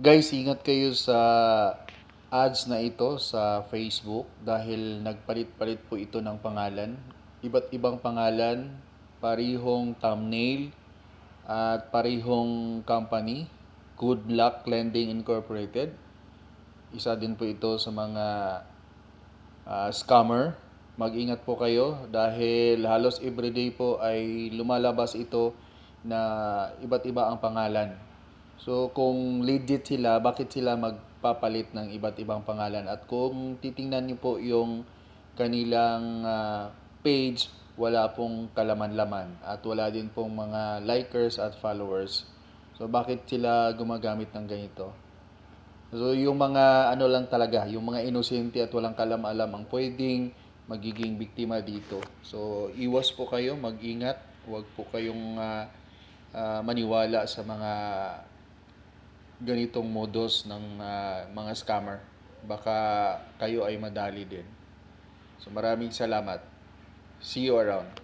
Guys, ingat kayo sa ads na ito sa Facebook dahil nagpalit-palit po ito ng pangalan. Iba't ibang pangalan, parihong thumbnail at parihong company, Good Luck Lending Incorporated. Isa din po ito sa mga uh, scammer. Mag-ingat po kayo dahil halos everyday po ay lumalabas ito na iba't iba ang pangalan. So kung legit sila, bakit sila magpapalit ng iba't ibang pangalan? At kung titingnan niyo po yung kanilang uh, page, wala pong kalaman-laman at wala din pong mga likers at followers. So bakit sila gumagamit ng ganito? So yung mga ano lang talaga, yung mga inosente at walang kalam-alam ang pwedeng magiging biktima dito. So iwas po kayo, mag-ingat, huwag po kayong uh, uh, maniwala sa mga ganitong modus ng uh, mga scammer. Baka kayo ay madali din. So maraming salamat. See you around.